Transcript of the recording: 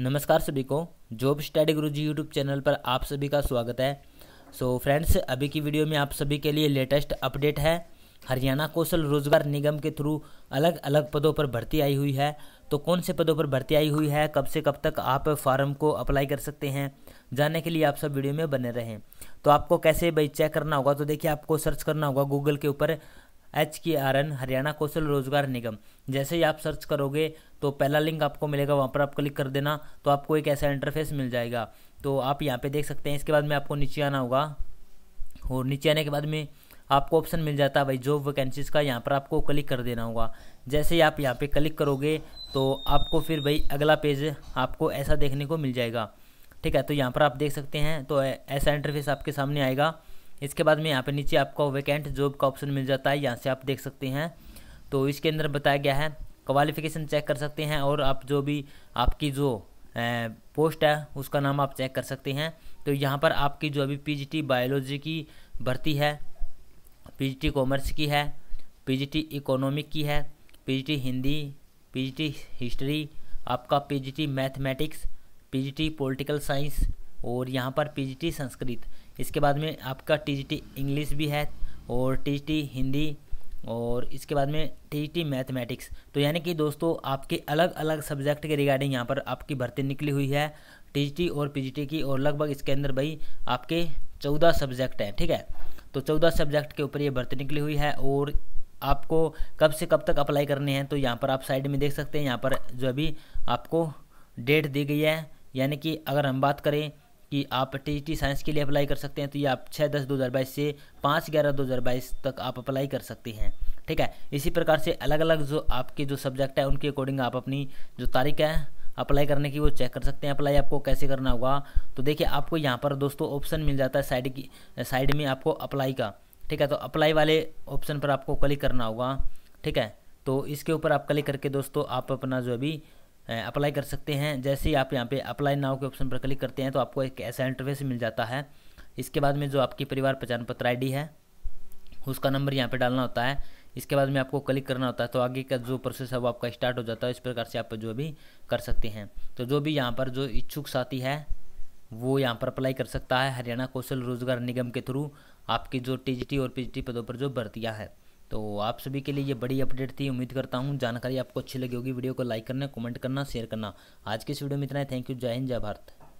नमस्कार सभी को जॉब स्टडी गुरु जी यूट्यूब चैनल पर आप सभी का स्वागत है सो so, फ्रेंड्स अभी की वीडियो में आप सभी के लिए लेटेस्ट अपडेट है हरियाणा कौशल रोजगार निगम के थ्रू अलग अलग पदों पर भर्ती आई हुई है तो कौन से पदों पर भर्ती आई हुई है कब से कब तक आप फॉर्म को अप्लाई कर सकते हैं जानने के लिए आप सब वीडियो में बने रहें तो आपको कैसे भाई चेक करना होगा तो देखिए आपको सर्च करना होगा गूगल के ऊपर एच के आर एन हरियाणा कौशल रोजगार निगम जैसे ही आप सर्च करोगे तो पहला लिंक आपको मिलेगा वहाँ पर आप क्लिक कर देना तो आपको एक ऐसा इंटरफेस मिल जाएगा तो आप यहाँ पे देख सकते हैं इसके बाद में आपको नीचे आना होगा और नीचे आने के बाद में आपको ऑप्शन मिल जाता है भाई जॉब वैकेंसीज का यहाँ पर आपको क्लिक कर देना होगा जैसे ही आप यहाँ पे क्लिक करोगे तो आपको फिर भाई अगला पेज आपको ऐसा देखने को मिल जाएगा ठीक है तो यहाँ पर आप देख सकते हैं तो ऐसा इंटरफेस आपके सामने आएगा इसके बाद में यहाँ पे नीचे आपको वैकेंट जॉब का ऑप्शन मिल जाता है यहाँ से आप देख सकते हैं तो इसके अंदर बताया गया है क्वालिफिकेशन चेक कर सकते हैं और आप जो भी आपकी जो पोस्ट है उसका नाम आप चेक कर सकते हैं तो यहाँ पर आपकी जो अभी पीजीटी बायोलॉजी की भर्ती है पीजीटी कॉमर्स की है पीजीटी इकोनॉमिक की है पीजीटी हिंदी पीजीटी हिस्ट्री आपका PGT mathematics P G political science और यहाँ पर पी संस्कृत इसके बाद में आपका टी इंग्लिश भी है और टी हिंदी और इसके बाद में टी मैथमेटिक्स तो यानी कि दोस्तों आपके अलग अलग सब्जेक्ट के रिगार्डिंग यहाँ पर आपकी भर्ती निकली हुई है टी और टी की और लगभग इसके अंदर भाई आपके चौदह सब्जेक्ट हैं ठीक है तो चौदह सब्जेक्ट के ऊपर ये भर्ती निकली हुई है और आपको कब से कब तक अप्लाई करने हैं तो यहाँ पर आप साइड में देख सकते हैं यहाँ पर जो अभी आपको डेट दी गई है यानी कि अगर हम बात करें कि आप टी साइंस के लिए अप्लाई कर सकते हैं तो ये आप छः दस दो हज़ार बाईस से पाँच ग्यारह दो हज़ार बाईस तक आप अप्लाई कर सकते हैं ठीक है इसी प्रकार से अलग अलग जो आपके जो सब्जेक्ट है उनके अकॉर्डिंग आप अपनी जो तारीख है अप्लाई करने की वो चेक कर सकते हैं अप्लाई आपको कैसे करना होगा तो देखिए आपको यहाँ पर दोस्तों ऑप्शन मिल जाता है साइड की साइड में आपको अप्लाई का ठीक है तो अप्लाई वाले ऑप्शन पर आपको क्लिक करना होगा ठीक है तो इसके ऊपर आप क्लिक करके दोस्तों आप अपना जो अभी अप्लाई कर सकते हैं जैसे ही आप यहाँ पे अप्लाई नाव के ऑप्शन पर क्लिक करते हैं तो आपको एक ऐसा इंटरफेस मिल जाता है इसके बाद में जो आपकी परिवार पहचान पत्र आई है उसका नंबर यहाँ पर डालना होता है इसके बाद में आपको क्लिक करना होता है तो आगे का जो प्रोसेस है वो आपका स्टार्ट हो जाता है इस प्रकार से आप जो भी कर सकते हैं तो जो भी यहाँ पर जो इच्छुक साथी है वो यहाँ पर अप्लाई कर सकता है हरियाणा कौशल रोजगार निगम के थ्रू आपकी जो टीजीटी और पीजीटी पदों पर जो भर्तियाँ हैं तो आप सभी के लिए ये बड़ी अपडेट थी उम्मीद करता हूँ जानकारी आपको अच्छी लगी होगी वीडियो को लाइक करना कमेंट करना शेयर करना आज के इस वीडियो में इतना है थैंक यू जय हिंद जय भारत